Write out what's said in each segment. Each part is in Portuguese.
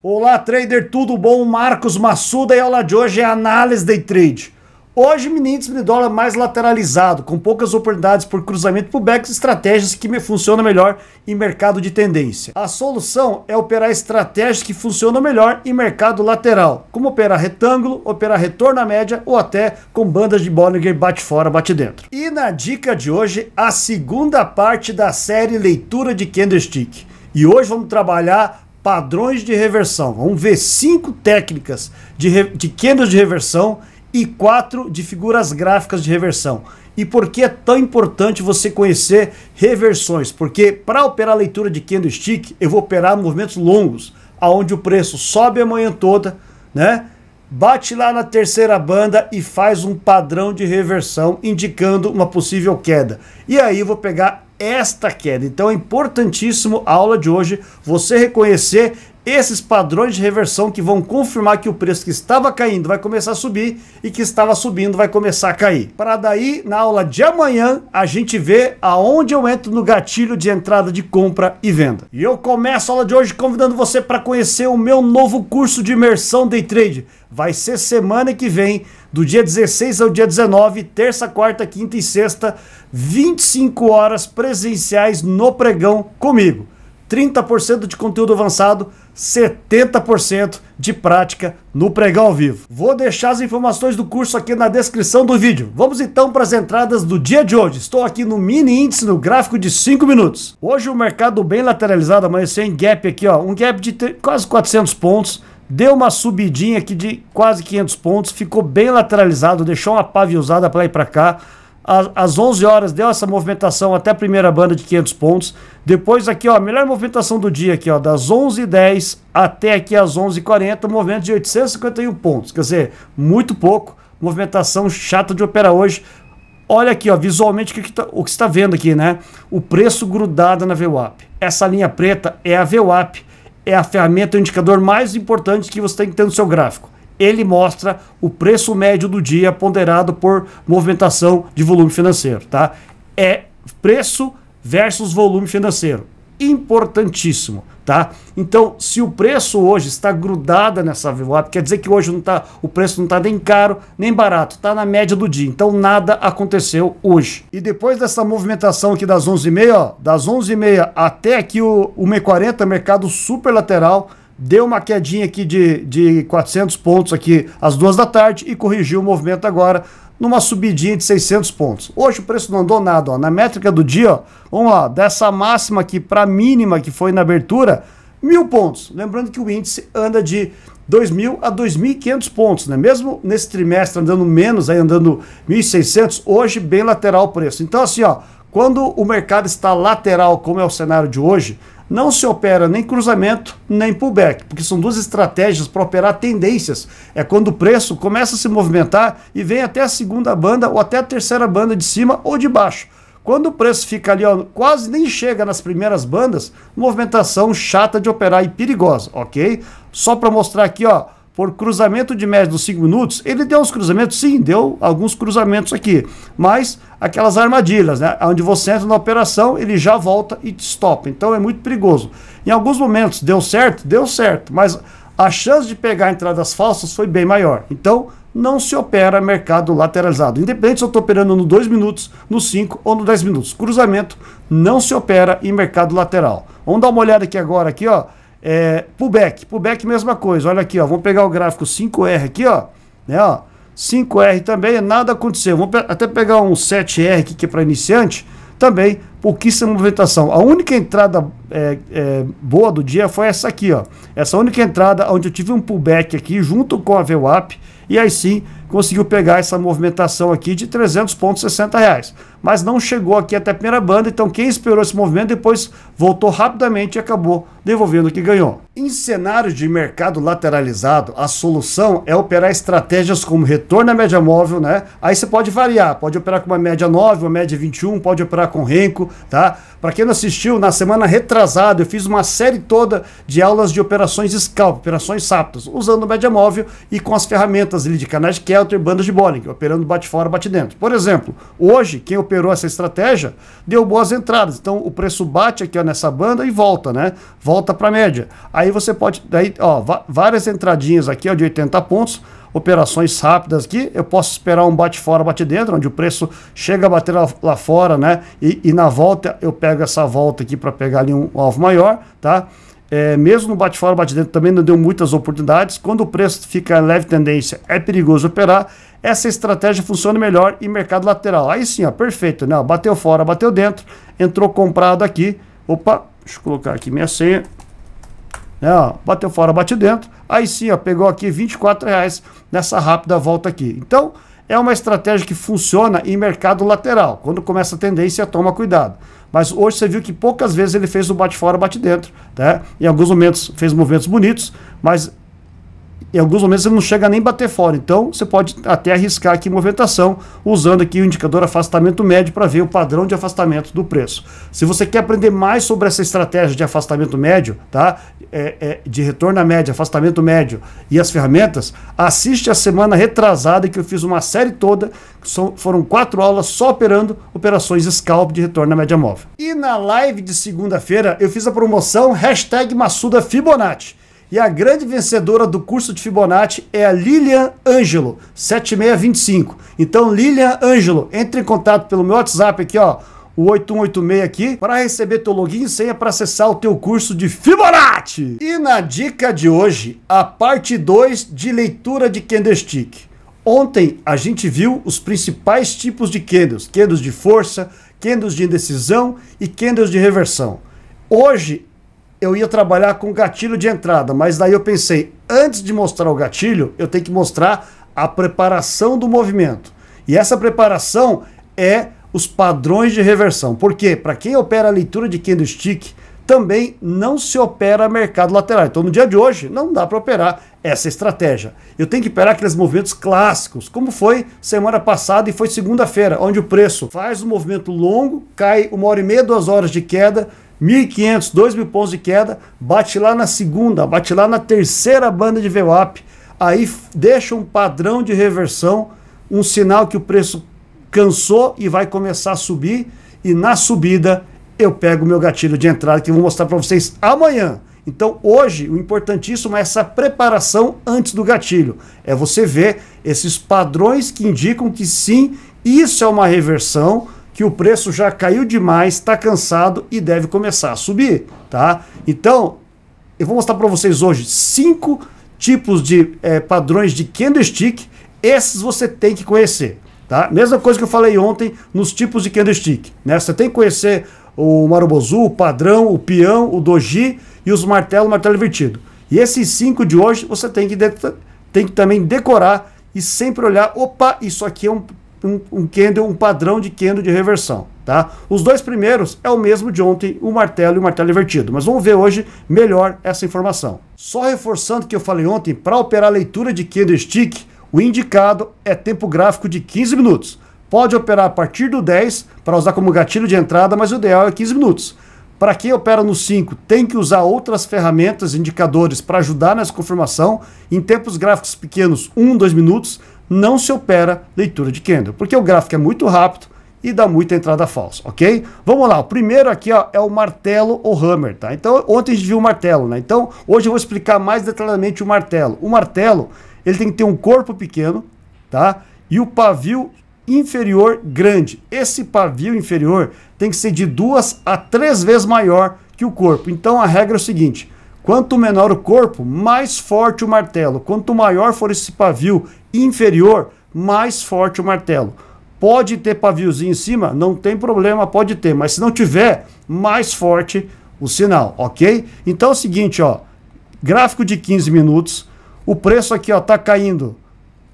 Olá, trader, tudo bom? Marcos Massuda e a aula de hoje é análise day trade. Hoje, mini índice de dólar mais lateralizado, com poucas oportunidades por cruzamento pullbacks, estratégias que me funcionam melhor em mercado de tendência. A solução é operar estratégias que funcionam melhor em mercado lateral, como operar retângulo, operar retorno à média ou até com bandas de Bollinger bate fora, bate dentro. E na dica de hoje, a segunda parte da série Leitura de Candlestick. E hoje vamos trabalhar padrões de reversão. Vamos ver cinco técnicas de, de quedas de reversão e quatro de figuras gráficas de reversão. E por que é tão importante você conhecer reversões? Porque para operar a leitura de candlestick, eu vou operar movimentos longos, aonde o preço sobe a manhã toda, né? Bate lá na terceira banda e faz um padrão de reversão indicando uma possível queda. E aí eu vou pegar esta queda. Então é importantíssimo a aula de hoje você reconhecer esses padrões de reversão que vão confirmar que o preço que estava caindo vai começar a subir e que estava subindo vai começar a cair. Para daí, na aula de amanhã, a gente vê aonde eu entro no gatilho de entrada de compra e venda. E eu começo a aula de hoje convidando você para conhecer o meu novo curso de imersão day trade. Vai ser semana que vem, do dia 16 ao dia 19, terça, quarta, quinta e sexta, 25 horas presenciais no pregão comigo. 30% de conteúdo avançado, 70% de prática no pregão ao vivo. Vou deixar as informações do curso aqui na descrição do vídeo. Vamos então para as entradas do dia de hoje. Estou aqui no mini índice no gráfico de 5 minutos. Hoje o mercado bem lateralizado amanheceu em gap aqui, ó, um gap de quase 400 pontos. Deu uma subidinha aqui de quase 500 pontos, ficou bem lateralizado, deixou uma paviosada para ir para cá às, 11 horas deu essa movimentação até a primeira banda de 500 pontos. Depois aqui, ó, melhor movimentação do dia aqui, ó, das 11h10 até aqui às 11h40, movimento de 851 pontos. Quer dizer, muito pouco. Movimentação chata de operar hoje. Olha aqui, ó, visualmente o que, tá, está tá vendo aqui, né? O preço grudado na VWAP. Essa linha preta é a VWAP. É a ferramenta, o indicador mais importante que você tem que ter no seu gráfico ele mostra o preço médio do dia ponderado por movimentação de volume financeiro, tá? É preço versus volume financeiro. Importantíssimo, tá? Então, se o preço hoje está grudado nessa VWAP, quer dizer que hoje não tá, o preço não está nem caro nem barato, está na média do dia. Então, nada aconteceu hoje. E depois dessa movimentação aqui das 11h30, ó, das 11h30 até aqui o 1 m 40 mercado super lateral, deu uma quedinha aqui de, de 400 pontos aqui às duas da tarde e corrigiu o movimento agora numa subidinha de 600 pontos. Hoje o preço não andou nada, ó. na métrica do dia, ó, vamos lá, dessa máxima aqui para a mínima que foi na abertura, mil pontos. Lembrando que o índice anda de 2.000 a 2.500 pontos, né? Mesmo nesse trimestre andando menos, aí andando 1.600, hoje bem lateral o preço. Então assim, ó, quando o mercado está lateral, como é o cenário de hoje, não se opera nem cruzamento nem pullback, porque são duas estratégias para operar tendências. É quando o preço começa a se movimentar e vem até a segunda banda ou até a terceira banda de cima ou de baixo. Quando o preço fica ali, ó, quase nem chega nas primeiras bandas, movimentação chata de operar e perigosa, ok? Só para mostrar aqui, ó, por cruzamento de média dos 5 minutos, ele deu uns cruzamentos, sim, deu alguns cruzamentos aqui, mas aquelas armadilhas, né? Onde você entra na operação, ele já volta e te stop. Então é muito perigoso. Em alguns momentos deu certo, deu certo, mas a chance de pegar entradas falsas foi bem maior. Então não se opera mercado lateralizado. Independente se eu estou operando no 2 minutos, no 5 ou no 10 minutos. Cruzamento não se opera em mercado lateral. Vamos dar uma olhada aqui agora, aqui, ó é, pullback, pullback mesma coisa. Olha aqui, ó, vamos pegar o gráfico 5R aqui, ó, né, ó. 5R também, nada aconteceu. Vamos pe até pegar um 7R aqui que é para iniciante, também pouquíssima movimentação. A única entrada é, é, boa do dia foi essa aqui, ó. Essa única entrada onde eu tive um pullback aqui junto com a VWAP e aí sim conseguiu pegar essa movimentação aqui de 300,60 reais mas não chegou aqui até a primeira banda, então quem esperou esse movimento depois voltou rapidamente e acabou devolvendo o que ganhou. Em cenários de mercado lateralizado, a solução é operar estratégias como retorno à média móvel, né? Aí você pode variar, pode operar com uma média 9, uma média 21, pode operar com renco, tá? Para quem não assistiu, na semana retrasada eu fiz uma série toda de aulas de operações scalp, operações rápidas, usando média móvel e com as ferramentas ali de canais de Kelter, bandas de Bollinger, operando bate fora, bate dentro. Por exemplo, hoje quem operou essa estratégia, deu boas entradas. Então o preço bate aqui ó, nessa banda e volta, né? Volta para a média. Aí você pode, daí, ó, várias entradinhas aqui ó, de 80 pontos, operações rápidas aqui. Eu posso esperar um bate fora, bate dentro, onde o preço chega a bater lá, lá fora, né? E, e na volta eu pego essa volta aqui para pegar ali um alvo maior, tá? É, mesmo no bate fora, bate dentro também não deu muitas oportunidades. Quando o preço fica em leve tendência, é perigoso operar. Essa estratégia funciona melhor em mercado lateral. Aí sim, ó, perfeito, né? Bateu fora, bateu dentro, entrou comprado aqui. Opa, deixa eu colocar aqui minha senha. Né, ó, bateu fora, bateu dentro. Aí sim, ó, pegou aqui 24 nessa rápida volta aqui. Então, é uma estratégia que funciona em mercado lateral. Quando começa a tendência, toma cuidado. Mas hoje você viu que poucas vezes ele fez o bate fora, bate dentro. Né? Em alguns momentos fez movimentos bonitos, mas em alguns momentos ele não chega nem bater fora. Então você pode até arriscar aqui movimentação, usando aqui o indicador afastamento médio para ver o padrão de afastamento do preço. Se você quer aprender mais sobre essa estratégia de afastamento médio, tá? é, é, de retorno à média, afastamento médio e as ferramentas, assiste a semana retrasada que eu fiz uma série toda, são, foram quatro aulas só operando operações scalp de retorno à média móvel. E na live de segunda-feira eu fiz a promoção hashtag Massuda Fibonacci. E a grande vencedora do curso de Fibonacci é a Lilian Ângelo, 7625. Então, Lilian Ângelo, entre em contato pelo meu WhatsApp aqui, ó, o 8186 aqui para receber teu login e senha para acessar o teu curso de Fibonacci. E na dica de hoje, a parte 2 de leitura de candlestick. Ontem a gente viu os principais tipos de candles, candles de força, candles de indecisão e candles de reversão. Hoje eu ia trabalhar com gatilho de entrada, mas daí eu pensei, antes de mostrar o gatilho, eu tenho que mostrar a preparação do movimento. E essa preparação é os padrões de reversão. Porque para quem opera a leitura de candlestick, também não se opera mercado lateral. Então, no dia de hoje, não dá para operar essa estratégia. Eu tenho que operar aqueles movimentos clássicos, como foi semana passada e foi segunda-feira, onde o preço faz um movimento longo, cai uma hora e meia, duas horas de queda, 1.500, 2.000 pontos de queda, bate lá na segunda, bate lá na terceira banda de VWAP, aí deixa um padrão de reversão, um sinal que o preço cansou e vai começar a subir. E na subida eu pego o meu gatilho de entrada que eu vou mostrar para vocês amanhã. Então, hoje, o importantíssimo é essa preparação antes do gatilho. É você ver esses padrões que indicam que sim, isso é uma reversão, que o preço já caiu demais, está cansado e deve começar a subir, tá? Então, eu vou mostrar para vocês hoje cinco tipos de é, padrões de candlestick. Esses você tem que conhecer. Tá? Mesma coisa que eu falei ontem nos tipos de candlestick. Né? Você tem que conhecer o marubozu, o padrão, o peão, o doji e os martelos, martelo invertido. E esses cinco de hoje você tem que, tem que também decorar e sempre olhar, opa, isso aqui é um, um, um candle, um padrão de candle de reversão. Tá? Os dois primeiros é o mesmo de ontem, o martelo e o martelo invertido, mas vamos ver hoje melhor essa informação. Só reforçando o que eu falei ontem, para operar a leitura de candlestick, o indicado é tempo gráfico de 15 minutos. Pode operar a partir do 10 para usar como gatilho de entrada, mas o ideal é 15 minutos. Para quem opera no 5, tem que usar outras ferramentas, indicadores para ajudar nessa confirmação. Em tempos gráficos pequenos, 1, um, 2 minutos, não se opera leitura de candle, porque o gráfico é muito rápido e dá muita entrada falsa, ok? Vamos lá, o primeiro aqui ó, é o martelo ou hammer, tá? Então, ontem a gente viu o martelo, né? Então, hoje eu vou explicar mais detalhadamente o martelo. O martelo, ele tem que ter um corpo pequeno, tá? E o pavio inferior grande. Esse pavio inferior tem que ser de duas a três vezes maior que o corpo. Então a regra é o seguinte: quanto menor o corpo, mais forte o martelo. Quanto maior for esse pavio inferior, mais forte o martelo. Pode ter paviozinho em cima, não tem problema, pode ter, mas se não tiver, mais forte o sinal, ok? Então é o seguinte, ó, gráfico de 15 minutos, o preço aqui ó tá caindo.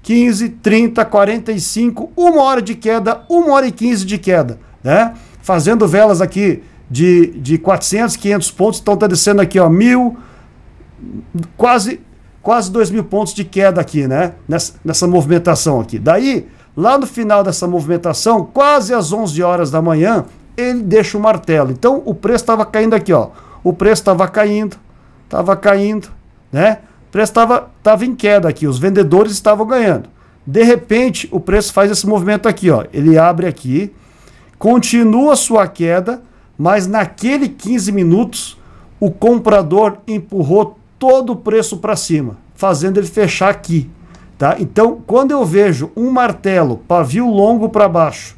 15, 30, 45, uma hora de queda, uma hora e 15 de queda, né? Fazendo velas aqui de, de 400, 500 pontos, então está descendo aqui, ó, mil, quase quase 2 mil pontos de queda aqui, né? Nessa, nessa movimentação aqui. Daí, lá no final dessa movimentação, quase às 11 horas da manhã, ele deixa o martelo. Então, o preço estava caindo aqui, ó. O preço estava caindo, estava caindo, né? preço estava tava em queda aqui, os vendedores estavam ganhando. De repente, o preço faz esse movimento aqui, ó. Ele abre aqui, continua sua queda, mas naquele 15 minutos o comprador empurrou todo o preço para cima, fazendo ele fechar aqui, tá? Então, quando eu vejo um martelo, pavio longo para baixo,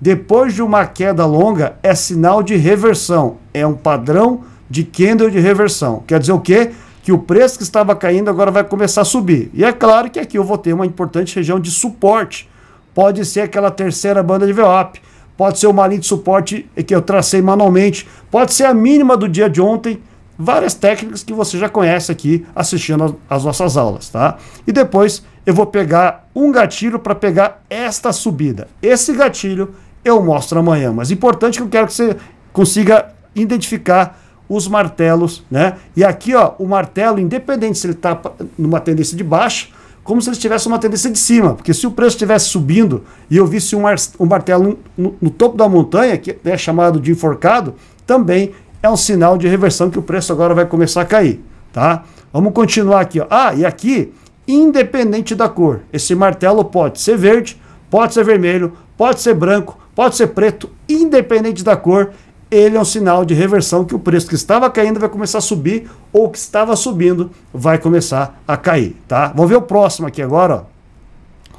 depois de uma queda longa, é sinal de reversão, é um padrão de candle de reversão. Quer dizer o quê? que o preço que estava caindo agora vai começar a subir. E é claro que aqui eu vou ter uma importante região de suporte. Pode ser aquela terceira banda de VWAP, pode ser uma linha de suporte que eu tracei manualmente, pode ser a mínima do dia de ontem, várias técnicas que você já conhece aqui assistindo às nossas aulas, tá? E depois eu vou pegar um gatilho para pegar esta subida. Esse gatilho eu mostro amanhã, mas importante que eu quero que você consiga identificar os martelos, né? E aqui, ó, o martelo, independente se ele está numa tendência de baixa, como se ele tivesse uma tendência de cima, porque se o preço estivesse subindo e eu visse um, um martelo no, no, topo da montanha, que é chamado de enforcado, também é um sinal de reversão que o preço agora vai começar a cair, tá? Vamos continuar aqui, ó. Ah, e aqui, independente da cor, esse martelo pode ser verde, pode ser vermelho, pode ser branco, pode ser preto, independente da cor, ele é um sinal de reversão que o preço que estava caindo vai começar a subir ou que estava subindo vai começar a cair, tá? Vamos ver o próximo aqui agora, ó.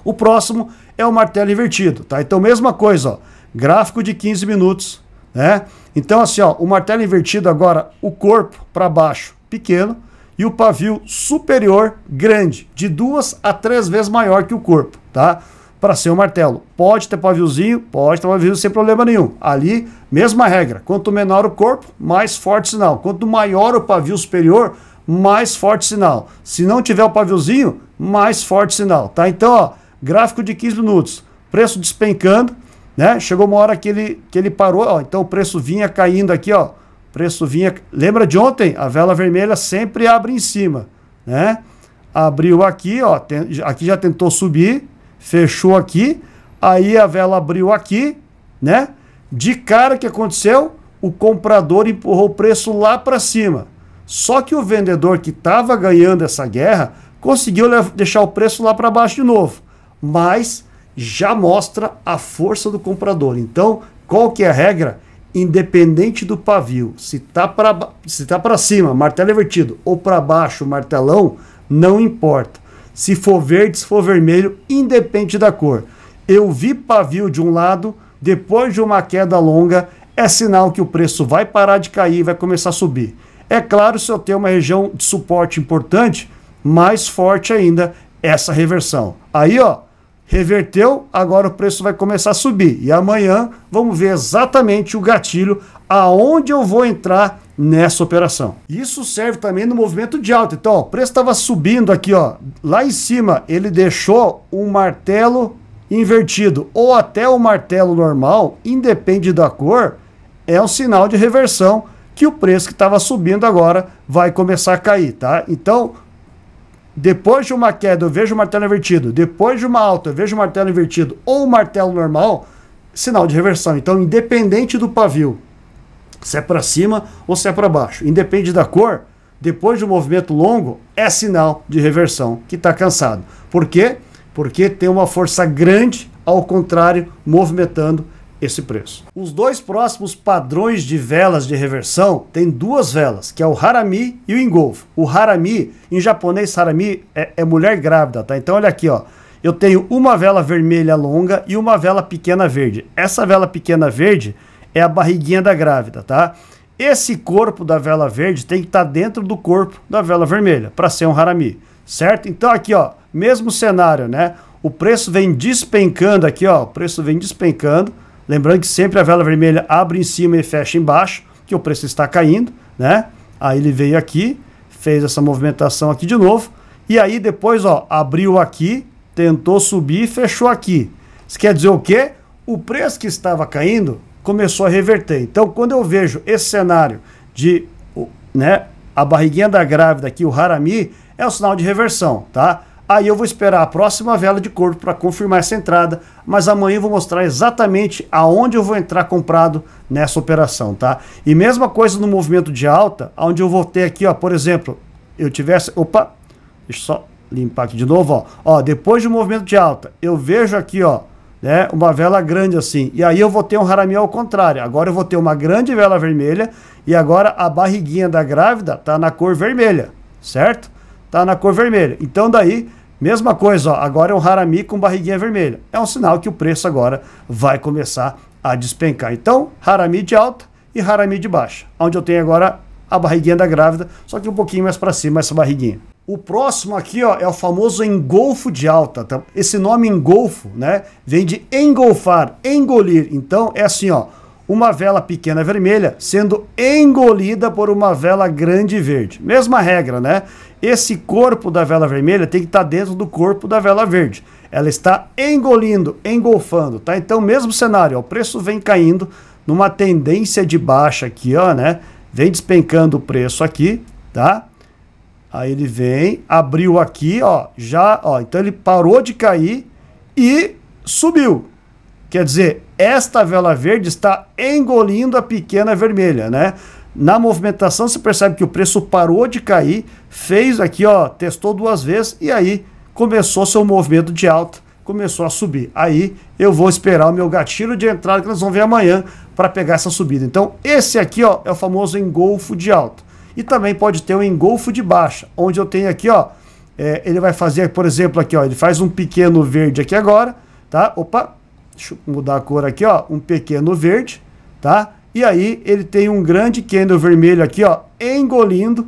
O próximo é o martelo invertido, tá? Então mesma coisa, ó. Gráfico de 15 minutos, né? Então assim, ó, o martelo invertido agora, o corpo para baixo, pequeno, e o pavio superior grande, de duas a três vezes maior que o corpo, tá? para ser um martelo. Pode ter paviozinho, pode ter paviozinho sem problema nenhum. Ali, mesma regra. Quanto menor o corpo, mais forte sinal. Quanto maior o pavio superior, mais forte sinal. Se não tiver o paviozinho, mais forte sinal, tá? Então, ó, gráfico de 15 minutos, preço despencando, né? Chegou uma hora que ele, que ele parou, ó, então o preço vinha caindo aqui, ó. Preço vinha, lembra de ontem? A vela vermelha sempre abre em cima, né? Abriu aqui, ó, tem, aqui já tentou subir, fechou aqui, aí a vela abriu aqui, né? De cara que aconteceu, o comprador empurrou o preço lá para cima. Só que o vendedor que estava ganhando essa guerra conseguiu deixar o preço lá para baixo de novo, mas já mostra a força do comprador. Então, qual que é a regra? Independente do pavio, se tá para se tá para cima, martelo invertido ou para baixo, martelão, não importa se for verde, se for vermelho, independe da cor. Eu vi pavio de um lado, depois de uma queda longa, é sinal que o preço vai parar de cair e vai começar a subir. É claro, se eu tenho uma região de suporte importante, mais forte ainda essa reversão. Aí, ó, reverteu, agora o preço vai começar a subir. E amanhã vamos ver exatamente o gatilho aonde eu vou entrar nessa operação. Isso serve também no movimento de alta. Então, ó, o preço estava subindo aqui, ó. Lá em cima, ele deixou um martelo invertido ou até o martelo normal, independe da cor, é um sinal de reversão que o preço que estava subindo agora vai começar a cair, tá? Então, depois de uma queda, eu vejo o martelo invertido. Depois de uma alta, eu vejo o martelo invertido ou o martelo normal, sinal de reversão. Então, independente do pavio, se é para cima ou se é para baixo. Independe da cor, depois de um movimento longo, é sinal de reversão, que está cansado. Por quê? Porque tem uma força grande, ao contrário, movimentando esse preço. Os dois próximos padrões de velas de reversão têm duas velas, que é o harami e o Engolf. O harami, em japonês, harami é, é mulher grávida, tá? Então olha aqui, ó. Eu tenho uma vela vermelha longa e uma vela pequena verde. Essa vela pequena verde é a barriguinha da grávida, tá? Esse corpo da vela verde tem que estar tá dentro do corpo da vela vermelha para ser um harami, certo? Então aqui, ó, mesmo cenário, né? O preço vem despencando aqui, ó, o preço vem despencando. Lembrando que sempre a vela vermelha abre em cima e fecha embaixo, que o preço está caindo, né? Aí ele veio aqui, fez essa movimentação aqui de novo, e aí depois, ó, abriu aqui, tentou subir e fechou aqui. Isso quer dizer o quê? O preço que estava caindo começou a reverter. Então, quando eu vejo esse cenário de né, a barriguinha da grávida aqui, o harami, é o sinal de reversão, tá? Aí eu vou esperar a próxima vela de corpo para confirmar essa entrada, mas amanhã eu vou mostrar exatamente aonde eu vou entrar comprado nessa operação, tá? E mesma coisa no movimento de alta, onde eu vou ter aqui, ó, por exemplo, eu tivesse, opa, deixa eu só limpar aqui de novo, ó. Ó, depois do movimento de alta, eu vejo aqui, ó, né? Uma vela grande assim. E aí eu vou ter um harami ao contrário. Agora eu vou ter uma grande vela vermelha e agora a barriguinha da grávida tá na cor vermelha, certo? Tá na cor vermelha. Então daí, mesma coisa, ó, agora é um harami com barriguinha vermelha. É um sinal que o preço agora vai começar a despencar. Então, harami de alta e harami de baixa. Onde eu tenho agora a barriguinha da grávida, só que um pouquinho mais para cima essa barriguinha. O próximo aqui ó, é o famoso engolfo de alta. Tá? Esse nome engolfo né, vem de engolfar, engolir. Então é assim, ó, uma vela pequena vermelha sendo engolida por uma vela grande verde. Mesma regra, né? Esse corpo da vela vermelha tem que estar tá dentro do corpo da vela verde. Ela está engolindo, engolfando, tá? Então, mesmo cenário, ó, o preço vem caindo numa tendência de baixa aqui, ó, né? Vem despencando o preço aqui, tá? Aí ele vem, abriu aqui, ó, já, ó, então ele parou de cair e subiu. Quer dizer, esta vela verde está engolindo a pequena vermelha, né? Na movimentação se percebe que o preço parou de cair, fez aqui, ó, testou duas vezes e aí começou seu movimento de alta, começou a subir. Aí eu vou esperar o meu gatilho de entrada que nós vamos ver amanhã para pegar essa subida. Então, esse aqui, ó, é o famoso engolfo de alta. E também pode ter um engolfo de baixa, onde eu tenho aqui, ó, é, ele vai fazer, por exemplo, aqui, ó, ele faz um pequeno verde aqui agora, tá? Opa, deixa eu mudar a cor aqui, ó, um pequeno verde, tá? E aí ele tem um grande candle vermelho aqui, ó, engolindo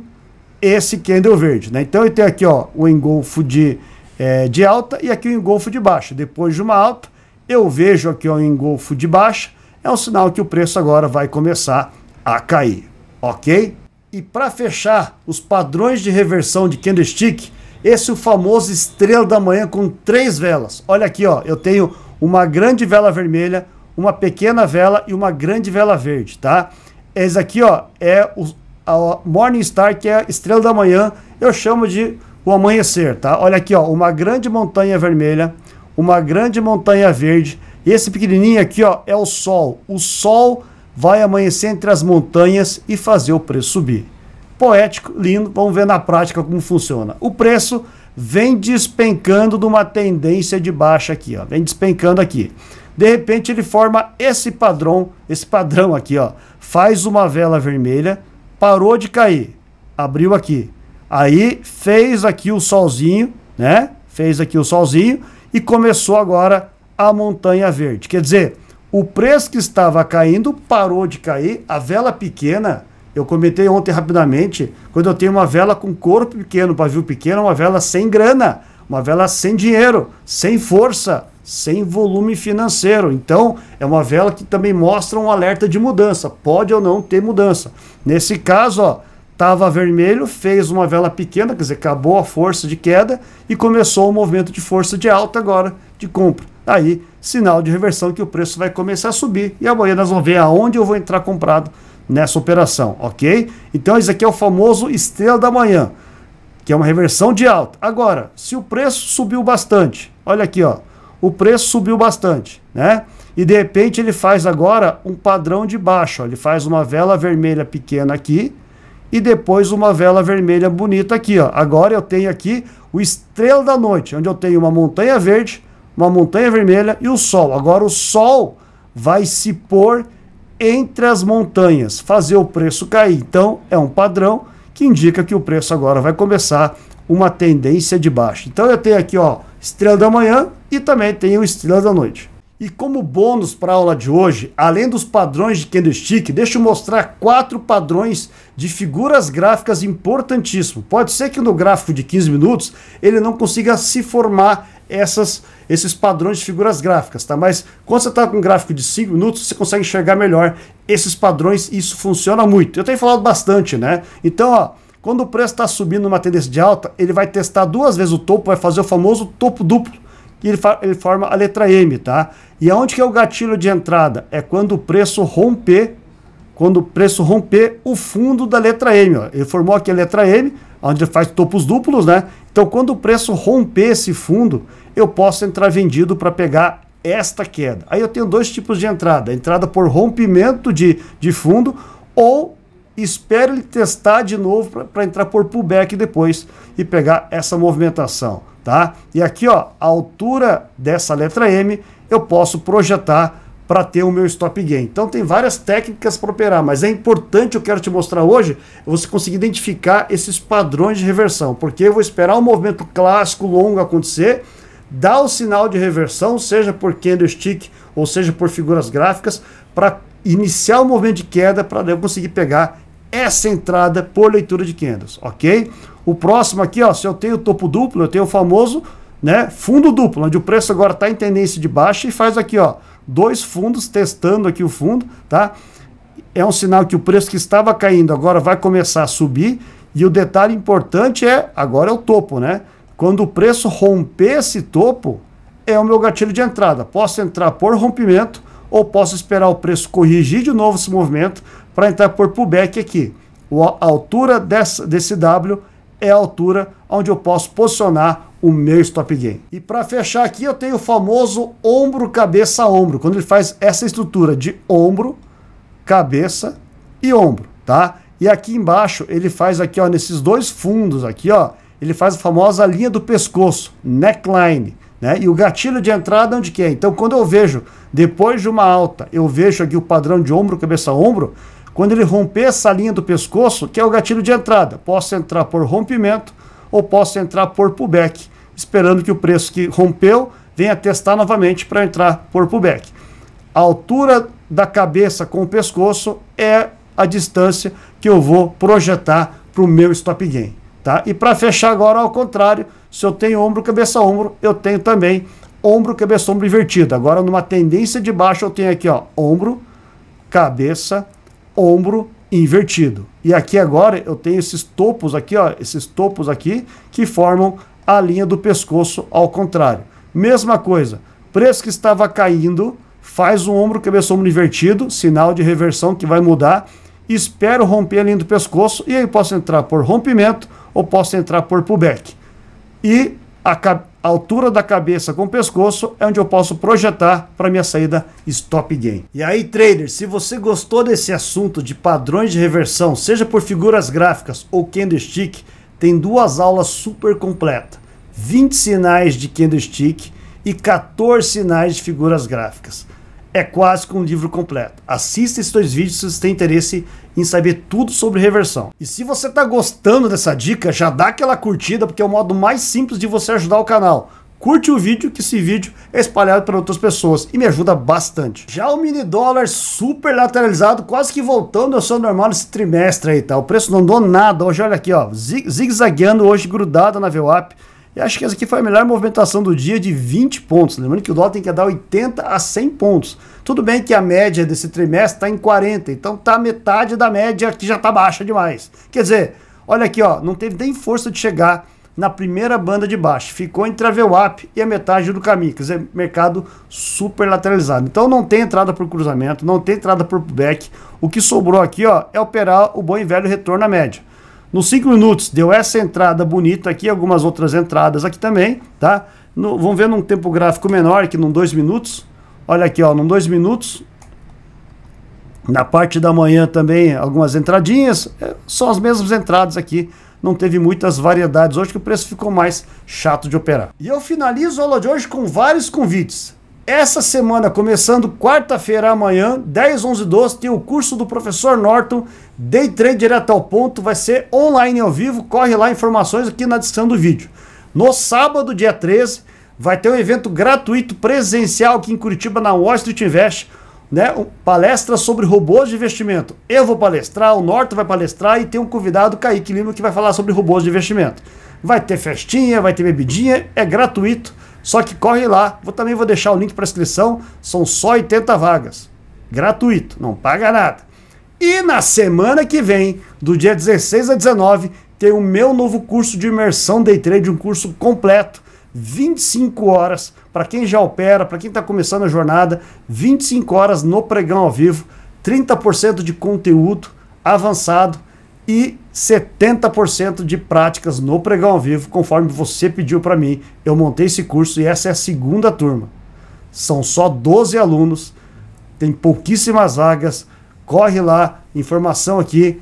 esse candle verde, né? Então ele tem aqui, ó, o engolfo de, é, de alta e aqui o engolfo de baixa. Depois de uma alta, eu vejo aqui ó, o engolfo de baixa, é um sinal que o preço agora vai começar a cair, ok? E para fechar os padrões de reversão de candlestick, esse é o famoso estrela da manhã com três velas. Olha aqui, ó, eu tenho uma grande vela vermelha, uma pequena vela e uma grande vela verde, tá? Esse aqui, ó, é o a Morning Star, que é a estrela da manhã, eu chamo de o amanhecer, tá? Olha aqui, ó, uma grande montanha vermelha, uma grande montanha verde. Esse pequenininho aqui, ó, é o sol. O sol vai amanhecer entre as montanhas e fazer o preço subir. Poético, lindo, vamos ver na prática como funciona. O preço vem despencando de uma tendência de baixa aqui, ó, vem despencando aqui. De repente ele forma esse padrão, esse padrão aqui, ó. Faz uma vela vermelha, parou de cair, abriu aqui. Aí fez aqui o solzinho, né? Fez aqui o solzinho e começou agora a montanha verde. Quer dizer, o preço que estava caindo parou de cair. A vela pequena, eu comentei ontem rapidamente, quando eu tenho uma vela com corpo pequeno, pavio pequeno, é uma vela sem grana, uma vela sem dinheiro, sem força, sem volume financeiro. Então, é uma vela que também mostra um alerta de mudança. Pode ou não ter mudança. Nesse caso, ó, estava vermelho, fez uma vela pequena, quer dizer, acabou a força de queda e começou o um movimento de força de alta agora de compra aí sinal de reversão que o preço vai começar a subir e amanhã nós vamos ver aonde eu vou entrar comprado nessa operação, ok? Então isso aqui é o famoso estrela da manhã, que é uma reversão de alta. Agora, se o preço subiu bastante, olha aqui, ó, o preço subiu bastante, né? E de repente ele faz agora um padrão de baixo, ó, ele faz uma vela vermelha pequena aqui e depois uma vela vermelha bonita aqui, ó. Agora eu tenho aqui o estrela da noite, onde eu tenho uma montanha verde uma montanha vermelha e o sol. Agora o sol vai se pôr entre as montanhas, fazer o preço cair. Então é um padrão que indica que o preço agora vai começar uma tendência de baixa. Então eu tenho aqui, ó, estrela da manhã e também tenho estrela da noite. E como bônus para a aula de hoje, além dos padrões de candlestick, deixa eu mostrar quatro padrões de figuras gráficas importantíssimos. Pode ser que no gráfico de 15 minutos ele não consiga se formar essas, esses padrões de figuras gráficas, tá? Mas quando você está com um gráfico de 5 minutos, você consegue enxergar melhor esses padrões e isso funciona muito. Eu tenho falado bastante, né? Então, ó, quando o preço está subindo numa tendência de alta, ele vai testar duas vezes o topo, vai fazer o famoso topo duplo e ele, ele forma a letra M, tá? E aonde que é o gatilho de entrada? É quando o preço romper quando o preço romper o fundo da letra M. Ó. Ele formou aqui a letra M, onde faz topos duplos, né? Então, quando o preço romper esse fundo, eu posso entrar vendido para pegar esta queda. Aí eu tenho dois tipos de entrada: entrada por rompimento de, de fundo ou espero ele testar de novo para entrar por pullback depois e pegar essa movimentação, tá? E aqui, ó, a altura dessa letra M, eu posso projetar para ter o meu stop gain. Então tem várias técnicas para operar, mas é importante, eu quero te mostrar hoje, você conseguir identificar esses padrões de reversão, porque eu vou esperar um movimento clássico longo acontecer, dar o sinal de reversão, seja por candlestick ou seja por figuras gráficas, para iniciar o movimento de queda para eu conseguir pegar essa entrada por leitura de candles, ok? O próximo aqui, ó, se eu tenho topo duplo, eu tenho o famoso, né, fundo duplo, onde o preço agora está em tendência de baixa e faz aqui, ó, dois fundos, testando aqui o fundo, tá? É um sinal que o preço que estava caindo agora vai começar a subir. E o detalhe importante é, agora é o topo, né? Quando o preço romper esse topo, é o meu gatilho de entrada. Posso entrar por rompimento ou posso esperar o preço corrigir de novo esse movimento para entrar por pullback aqui. A altura dessa, desse W é a altura onde eu posso posicionar o meu stop gain. E para fechar aqui, eu tenho o famoso ombro, cabeça, ombro, quando ele faz essa estrutura de ombro, cabeça e ombro, tá? E aqui embaixo ele faz aqui, ó, nesses dois fundos aqui, ó, ele faz a famosa linha do pescoço, neckline, né? E o gatilho de entrada onde que é? Então, quando eu vejo depois de uma alta, eu vejo aqui o padrão de ombro, cabeça, ombro, quando ele romper essa linha do pescoço, que é o gatilho de entrada, posso entrar por rompimento ou posso entrar por pullback, esperando que o preço que rompeu venha testar novamente para entrar por pullback. A altura da cabeça com o pescoço é a distância que eu vou projetar para o meu stop gain. Tá? E para fechar agora, ao contrário, se eu tenho ombro, cabeça, ombro, eu tenho também ombro, cabeça, ombro invertido. Agora, numa tendência de baixo, eu tenho aqui ó, ombro, cabeça, ombro invertido. E aqui agora eu tenho esses topos aqui, ó, esses topos aqui que formam a linha do pescoço ao contrário. Mesma coisa, preço que estava caindo, faz um ombro cabeça ombro invertido, sinal de reversão que vai mudar, espero romper a linha do pescoço e aí posso entrar por rompimento ou posso entrar por pullback. E a, altura da cabeça com o pescoço é onde eu posso projetar para minha saída stop gain. E aí, trader, se você gostou desse assunto de padrões de reversão, seja por figuras gráficas ou candlestick, tem duas aulas super completas: 20 sinais de candlestick e 14 sinais de figuras gráficas é quase que um livro completo. Assista esses dois vídeos se você tem interesse em saber tudo sobre reversão. E se você está gostando dessa dica, já dá aquela curtida, porque é o modo mais simples de você ajudar o canal. Curte o vídeo, que esse vídeo é espalhado para outras pessoas e me ajuda bastante. Já o mini dólar super lateralizado, quase que voltando ao seu normal nesse trimestre aí, tá? O preço não deu nada hoje, olha aqui, ó, zigue-zagueando hoje, grudado na VWAP. E acho que essa aqui foi a melhor movimentação do dia de 20 pontos. Lembrando que o dólar tem que dar 80 a 100 pontos. Tudo bem que a média desse trimestre está em 40, então tá metade da média que já está baixa demais. Quer dizer, olha aqui, ó, não teve nem força de chegar na primeira banda de baixo. Ficou entre a VWAP e a metade do caminho, quer dizer, mercado super lateralizado. Então não tem entrada por cruzamento, não tem entrada por pullback. O que sobrou aqui ó, é operar o bom e velho retorno à média. Nos 5 minutos deu essa entrada bonita aqui, algumas outras entradas aqui também, tá? No, vamos ver num tempo gráfico menor, aqui num 2 minutos. Olha aqui, ó, num 2 minutos. Na parte da manhã também algumas entradinhas, é, as mesmas entradas aqui não teve muitas variedades hoje, que o preço ficou mais chato de operar. E eu finalizo a aula de hoje com vários convites. Essa semana, começando quarta-feira amanhã, 10, 11, 12, tem o curso do professor Norton, Day Trade Direto ao Ponto, vai ser online ao vivo, corre lá informações aqui na descrição do vídeo. No sábado, dia 13, vai ter um evento gratuito presencial aqui em Curitiba, na Wall Street Invest, né? palestra sobre robôs de investimento. Eu vou palestrar, o Norton vai palestrar e tem um convidado, Kaique Lima, que vai falar sobre robôs de investimento. Vai ter festinha, vai ter bebidinha, é gratuito só que corre lá, vou, também vou deixar o link para inscrição, são só 80 vagas. Gratuito, não paga nada. E na semana que vem, do dia 16 a 19, tem o meu novo curso de imersão day trade, um curso completo, 25 horas, para quem já opera, para quem está começando a jornada, 25 horas no pregão ao vivo, 30% de conteúdo avançado e 70% de práticas no pregão ao vivo, conforme você pediu para mim. Eu montei esse curso e essa é a segunda turma. São só 12 alunos, tem pouquíssimas vagas. Corre lá, informação aqui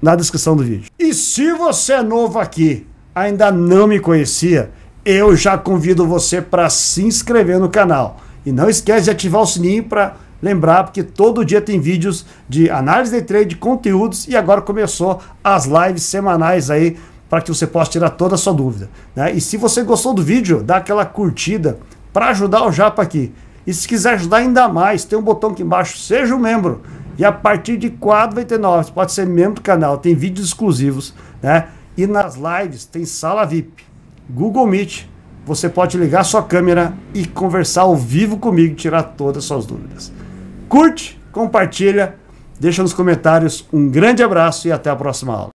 na descrição do vídeo. E se você é novo aqui, ainda não me conhecia, eu já convido você para se inscrever no canal. E não esquece de ativar o sininho para lembrar, porque todo dia tem vídeos de análise de trade, conteúdos e agora começou as lives semanais aí para que você possa tirar toda a sua dúvida. Né? E se você gostou do vídeo, dá aquela curtida para ajudar o Japa aqui. E se quiser ajudar ainda mais, tem um botão aqui embaixo, seja um membro. E a partir de R$ 4,99, pode ser membro do canal, tem vídeos exclusivos, né? E nas lives tem sala VIP, Google Meet, você pode ligar sua câmera e conversar ao vivo comigo, tirar todas as suas dúvidas curte, compartilha, deixa nos comentários. Um grande abraço e até a próxima aula.